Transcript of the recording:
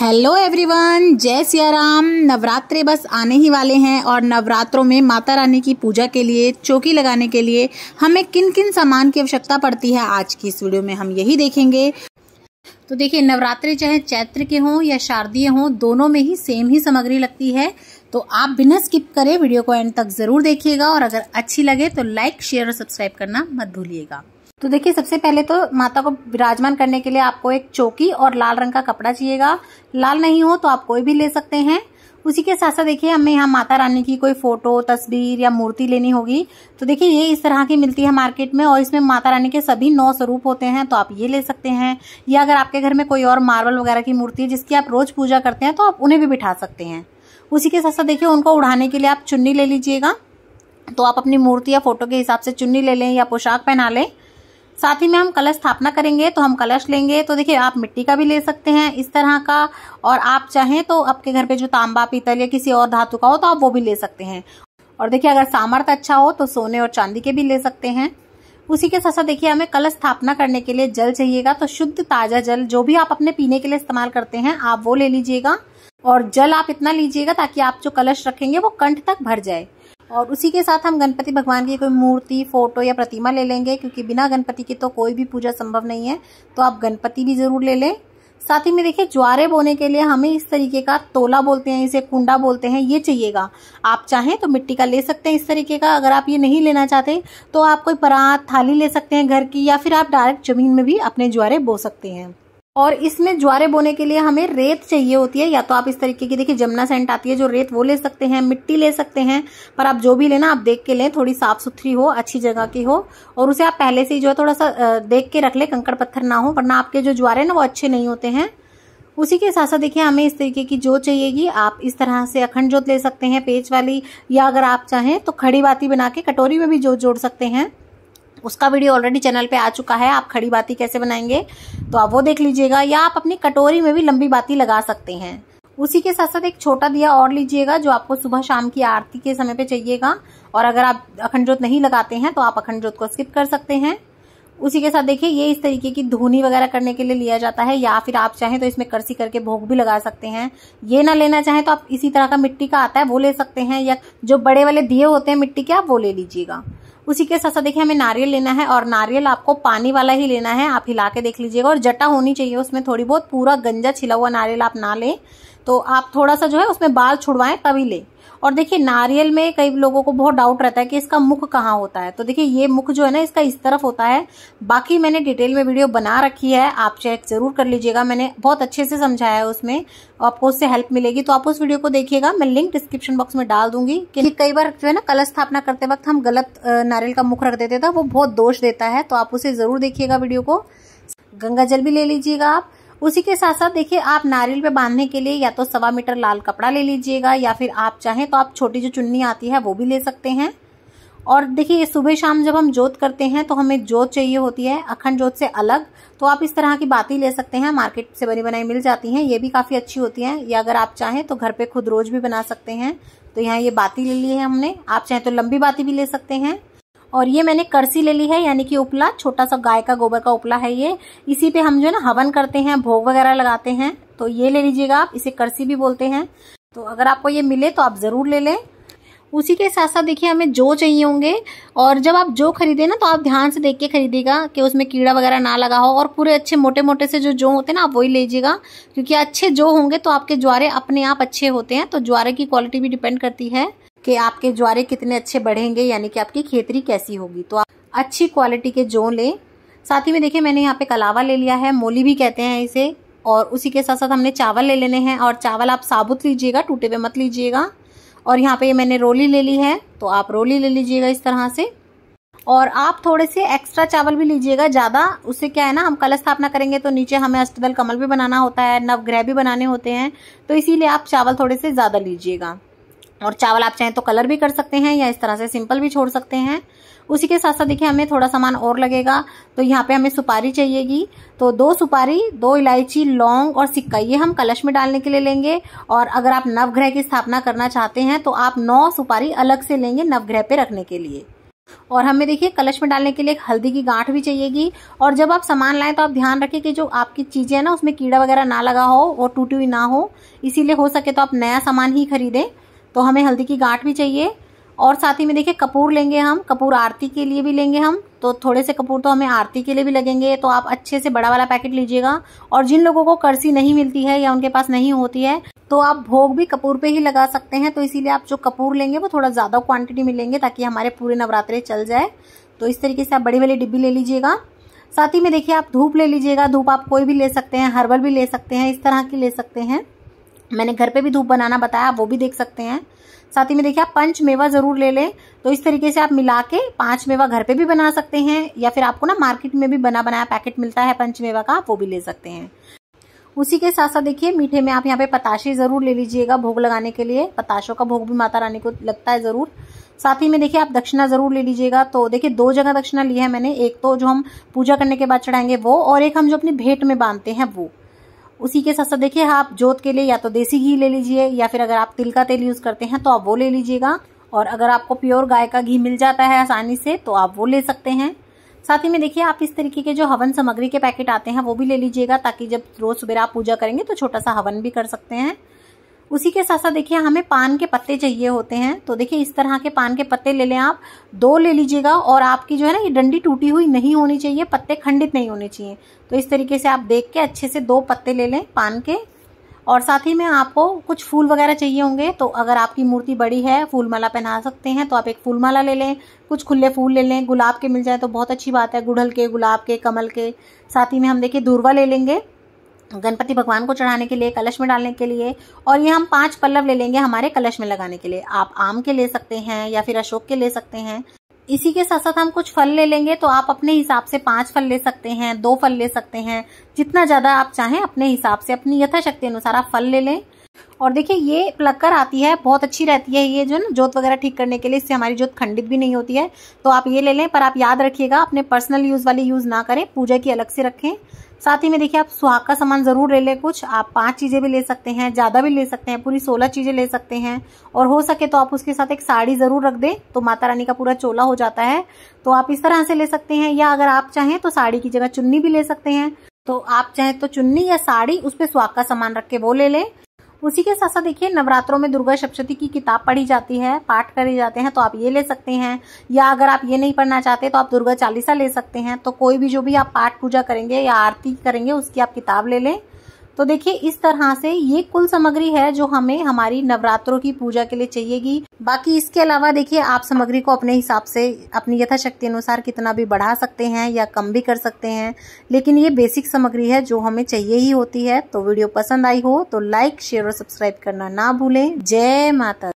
hello everyone जय सियाराम नवरात्रे बस आने ही वाले हैं और नवरात्रों में माता रानी की पूजा के लिए चौकी लगाने के लिए हमें किन किन सामान की आवश्यकता पड़ती है आज की इस वीडियो में हम यही देखेंगे तो देखिए नवरात्रे चाहे चैत्र के हों या शारदीय हों दोनों में ही सेम ही सामग्री लगती है तो आप बिना स्किप करे वीडियो को एंड तक जरूर देखिएगा और अगर अच्छी लगे तो लाइक शेयर और सब्सक्राइब करना मत भूलिएगा तो देखिए सबसे पहले तो माता को विराजमान करने के लिए आपको एक चौकी और लाल रंग का कपड़ा चाहिएगा लाल नहीं हो तो आप कोई भी ले सकते हैं उसी के साथ साथ देखिए हमें यहाँ माता रानी की कोई फोटो तस्वीर या मूर्ति लेनी होगी तो देखिए ये इस तरह की मिलती है मार्केट में और इसमें माता रानी के सभी नौ स्वरूप होते हैं तो आप ये ले सकते हैं या अगर आपके घर में कोई और मार्बल वगैरह की मूर्ति है जिसकी आप रोज पूजा करते हैं तो आप उन्हें भी बिठा सकते हैं उसी के साथ साथ देखिये उनको उड़ाने के लिए आप चुन्नी ले लीजिएगा तो आप अपनी मूर्ति या फोटो के हिसाब से चुन्नी ले लें या पोशाक पहना लें साथ ही में हम कलश स्थापना करेंगे तो हम कलश लेंगे तो देखिए आप मिट्टी का भी ले सकते हैं इस तरह का और आप चाहें तो आपके घर पे जो तांबा पीतल या किसी और धातु का हो तो आप वो भी ले सकते हैं और देखिए अगर सामर्थ्य अच्छा हो तो सोने और चांदी के भी ले सकते हैं उसी के साथ साथ देखिए हमें कलश स्थापना करने के लिए जल चाहिएगा तो शुद्ध ताजा जल जो भी आप अपने पीने के लिए इस्तेमाल करते हैं आप वो ले लीजिएगा और जल आप इतना लीजिएगा ताकि आप जो कलश रखेंगे वो कंठ तक भर जाए और उसी के साथ हम गणपति भगवान की कोई मूर्ति फ़ोटो या प्रतिमा ले लेंगे क्योंकि बिना गणपति की तो कोई भी पूजा संभव नहीं है तो आप गणपति भी ज़रूर ले लें साथ ही में देखिए ज्वारे बोने के लिए हमें इस तरीके का तोला बोलते हैं इसे कुंडा बोलते हैं ये चाहिएगा आप चाहें तो मिट्टी का ले सकते हैं इस तरीके का अगर आप ये नहीं लेना चाहते तो आप कोई परात थाली ले सकते हैं घर की या फिर आप डायरेक्ट ज़मीन में भी अपने ज्वारे बो सकते हैं और इसमें ज्वारे बोने के लिए हमें रेत चाहिए होती है या तो आप इस तरीके की देखिए जमुना सेंट आती है जो रेत वो ले सकते हैं मिट्टी ले सकते हैं पर आप जो भी लेना आप देख के लें थोड़ी साफ सुथरी हो अच्छी जगह की हो और उसे आप पहले से ही जो है थोड़ा सा देख के रख ले कंकड़ पत्थर ना हो वरना आपके जो ज्वारे ना वो अच्छे नहीं होते हैं उसी के साथ साथ देखिए हमें इस तरीके की जोत चाहिएगी आप इस तरह से अखंड जोत ले सकते हैं पेच वाली या अगर आप चाहें तो खड़ी बाती बना के कटोरी में भी जोत जोड़ सकते हैं उसका वीडियो ऑलरेडी चैनल पे आ चुका है आप खड़ी बाती कैसे बनाएंगे तो आप वो देख लीजिएगा या आप अपनी कटोरी में भी लंबी बाती लगा सकते हैं उसी के साथ साथ एक छोटा दिया और लीजिएगा जो आपको सुबह शाम की आरती के समय पे चाहिएगा और अगर आप अखंड जोत नहीं लगाते हैं तो आप अखंड जोत को स्किप कर सकते हैं उसी के साथ देखिए ये इस तरीके की धोनी वगैरह करने के लिए लिया जाता है या फिर आप चाहें तो इसमें करसी करके भोग भी लगा सकते हैं ये ना लेना चाहें तो आप इसी तरह का मिट्टी का आता है वो ले सकते हैं या जो बड़े वाले दिए होते हैं मिट्टी के आप वो ले लीजिएगा उसी के साथ साथ देखिए हमें नारियल लेना है और नारियल आपको पानी वाला ही लेना है आप हिला के देख लीजिएगा और जटा होनी चाहिए उसमें थोड़ी बहुत पूरा गंजा छिला हुआ नारियल आप ना लें तो आप थोड़ा सा जो है उसमें बाल छुड़वाएं तभी ले और देखिए नारियल में कई लोगों को बहुत डाउट रहता है कि इसका मुख कहाँ होता है तो देखिए ये मुख जो है ना इसका इस तरफ होता है बाकी मैंने डिटेल में वीडियो बना रखी है आप चेक जरूर कर लीजिएगा मैंने बहुत अच्छे से समझाया है उसमें आपको उससे हेल्प मिलेगी तो आप उस वीडियो को देखिएगा मैं लिंक डिस्क्रिप्शन बॉक्स में डाल दूंगी क्योंकि कई बार जो है ना कलश स्थापना करते वक्त हम गलत नारियल का मुख रख देते थे तो वो बहुत दोष देता है तो आप उसे जरूर देखिएगा वीडियो को गंगा जल भी ले लीजिएगा आप उसी के साथ साथ देखिए आप नारियल पे बांधने के लिए या तो सवा मीटर लाल कपड़ा ले लीजिएगा या फिर आप चाहें तो आप छोटी जो चुन्नी आती है वो भी ले सकते हैं और देखिए सुबह शाम जब हम जोत करते हैं तो हमें जोत चाहिए होती है अखंड जोत से अलग तो आप इस तरह की बाती ले सकते हैं मार्केट से बनी बनाई मिल जाती हैं ये भी काफ़ी अच्छी होती हैं या अगर आप चाहें तो घर पे खुद रोज भी बना सकते हैं तो यहाँ ये बाती ले ली है हमने आप चाहें तो लंबी बाती भी ले सकते हैं और ये मैंने करसी ले ली है यानी कि उपला छोटा सा गाय का गोबर का उपला है ये इसी पे हम जो है ना हवन करते हैं भोग वगैरह लगाते हैं तो ये ले लीजिएगा आप इसे करसी भी बोलते हैं तो अगर आपको ये मिले तो आप ज़रूर ले लें उसी के साथ साथ देखिए हमें जो चाहिए होंगे और जब आप जो खरीदे ना तो आप ध्यान से देख के खरीदेगा कि उसमें कीड़ा वगैरह ना लगा हो और पूरे अच्छे मोटे मोटे से जो जो होते हैं ना आप वही लीजिएगा क्योंकि अच्छे जो होंगे तो आपके ज्वारे अपने आप अच्छे होते हैं तो ज्वारे की क्वालिटी भी डिपेंड करती है कि आपके ज्वारे कितने अच्छे बढ़ेंगे यानी कि आपकी खेतरी कैसी होगी तो आप अच्छी क्वालिटी के जौ लें साथ ही में देखिए मैंने यहाँ पे कलावा ले लिया है मोली भी कहते हैं इसे और उसी के साथ साथ हमने चावल ले लेने हैं और चावल आप साबुत लीजिएगा टूटे हुए मत लीजिएगा और यहाँ पे ये मैंने रोली ले ली है तो आप रोली ले लीजिएगा इस तरह से और आप थोड़े से एक्स्ट्रा चावल भी लीजिएगा ज़्यादा उससे क्या है ना हम कल स्थापना करेंगे तो नीचे हमें अष्टदल कमल भी बनाना होता है नवग्रह भी बनाने होते हैं तो इसीलिए आप चावल थोड़े से ज़्यादा लीजिएगा और चावल आप चाहें तो कलर भी कर सकते हैं या इस तरह से सिंपल भी छोड़ सकते हैं उसी के साथ साथ देखिए हमें थोड़ा सामान और लगेगा तो यहाँ पे हमें सुपारी चाहिएगी तो दो सुपारी दो इलायची लौंग और सिक्का ये हम कलश में डालने के लिए लेंगे और अगर आप नवग्रह की स्थापना करना चाहते हैं तो आप नौ सुपारी अलग से लेंगे नवग्रह पे रखने के लिए और हमें देखिए कलश में डालने के लिए एक हल्दी की गांठ भी चाहिएगी और जब आप सामान लाएं तो आप ध्यान रखें कि जो आपकी चीज़ें हैं ना उसमें कीड़ा वगैरह ना लगा हो और टूटी हुई ना हो इसीलिए हो सके तो आप नया सामान ही खरीदें तो हमें हल्दी की गांठ भी चाहिए और साथ ही में देखिए कपूर लेंगे हम कपूर आरती के लिए भी लेंगे हम तो थोड़े से कपूर तो हमें आरती के लिए भी लगेंगे तो आप अच्छे से बड़ा वाला पैकेट लीजिएगा और जिन लोगों को करसी नहीं मिलती है या उनके पास नहीं होती है तो आप भोग भी कपूर पे ही लगा सकते हैं तो इसीलिए आप जो कपूर लेंगे वो थोड़ा ज़्यादा क्वांटिटी में लेंगे ताकि हमारे पूरे नवरात्रे चल जाए तो इस तरीके से आप बड़ी वाली डिब्बी ले लीजिएगा साथ ही में देखिए आप धूप ले लीजिएगा धूप आप कोई भी ले सकते हैं हर्बल भी ले सकते हैं इस तरह की ले सकते हैं मैंने घर पे भी धूप बनाना बताया वो भी देख सकते हैं साथ ही में देखिए आप पंच मेवा जरूर ले लें तो इस तरीके से आप मिला के पांच मेवा घर पे भी बना सकते हैं या फिर आपको ना मार्केट में भी बना बनाया पैकेट मिलता है पंच मेवा का वो भी ले सकते हैं उसी के साथ साथ देखिए मीठे में आप यहाँ पे पताशे जरूर ले लीजिएगा भोग लगाने के लिए पताशों का भोग भी माता रानी को लगता है जरूर साथ ही में देखिए आप दक्षिणा जरूर ले लीजिएगा तो देखिए दो जगह दक्षिणा ली है मैंने एक तो जो हम पूजा करने के बाद चढ़ाएंगे वो और एक हम जो अपनी भेंट में बांधते हैं वो उसी के साथ साथ देखिए हाँ, आप जोत के लिए या तो देसी घी ले लीजिए या फिर अगर आप तिल का तेल यूज करते हैं तो आप वो ले लीजिएगा और अगर आपको प्योर गाय का घी मिल जाता है आसानी से तो आप वो ले सकते हैं साथ ही में देखिए आप इस तरीके के जो हवन सामग्री के पैकेट आते हैं वो भी ले लीजिएगा ताकि जब रोज सुबह आप पूजा करेंगे तो छोटा सा हवन भी कर सकते हैं उसी के साथ साथ देखिए हमें पान के पत्ते चाहिए होते हैं तो देखिए इस तरह के पान के पत्ते ले लें आप दो ले लीजिएगा और आपकी जो है ना ये डंडी टूटी हुई नहीं होनी चाहिए पत्ते खंडित नहीं होने चाहिए तो इस तरीके से आप देख के अच्छे से दो पत्ते ले लें पान के और साथ ही में आपको कुछ फूल वगैरह चाहिए होंगे तो अगर आपकी मूर्ति बड़ी है फूल माला पहना सकते हैं तो आप एक फूल माला ले लें कुछ खुले फूल ले लें गुलाब के मिल जाए तो बहुत अच्छी बात है गुड़हल के गुलाब के कमल के साथ ही में हम देखिए दूरवा ले लेंगे गणपति भगवान को चढ़ाने के लिए कलश में डालने के लिए और ये हम पांच पल्लव ले लेंगे हमारे कलश में लगाने के लिए आप आम के ले सकते हैं या फिर अशोक के ले सकते हैं इसी के साथ साथ हम कुछ फल ले लेंगे तो आप अपने हिसाब से पांच फल ले सकते हैं दो फल ले सकते हैं जितना ज्यादा आप चाहें अपने हिसाब से अपनी यथाशक्ति अनुसार आप फल ले लें और देखिए ये प्लकर आती है बहुत अच्छी रहती है ये जो ना जोत वगैरह ठीक करने के लिए इससे हमारी जोत खंडित भी नहीं होती है तो आप ये ले लें पर आप याद रखिएगा अपने पर्सनल यूज वाली यूज ना करें पूजा की अलग से रखें साथ ही में देखिए आप सुहाग का सामान ज़रूर ले लें कुछ आप पांच चीज़ें भी ले सकते हैं ज़्यादा भी ले सकते हैं पूरी सोलह चीज़ें ले सकते हैं और हो सके तो आप उसके साथ एक साड़ी ज़रूर रख दें तो माता रानी का पूरा चोला हो जाता है तो आप इस तरह से ले सकते हैं या अगर आप चाहें तो साड़ी की जगह चुन्नी भी ले सकते हैं तो आप चाहें तो चुन्नी या साड़ी उस पर सुहाग का सामान रख के वो ले लें उसी के साथ साथ देखिए नवरात्रों में दुर्गा सप्तशती की किताब पढ़ी जाती है पाठ करे जाते हैं तो आप ये ले सकते हैं या अगर आप ये नहीं पढ़ना चाहते तो आप दुर्गा चालीसा ले सकते हैं तो कोई भी जो भी आप पाठ पूजा करेंगे या आरती करेंगे उसकी आप किताब ले लें तो देखिए इस तरह से ये कुल सामग्री है जो हमें हमारी नवरात्रों की पूजा के लिए चाहिएगी बाकी इसके अलावा देखिए आप सामग्री को अपने हिसाब से अपनी यथाशक्ति अनुसार कितना भी बढ़ा सकते हैं या कम भी कर सकते हैं लेकिन ये बेसिक सामग्री है जो हमें चाहिए ही होती है तो वीडियो पसंद आई हो तो लाइक शेयर और सब्सक्राइब करना ना भूलें जय माता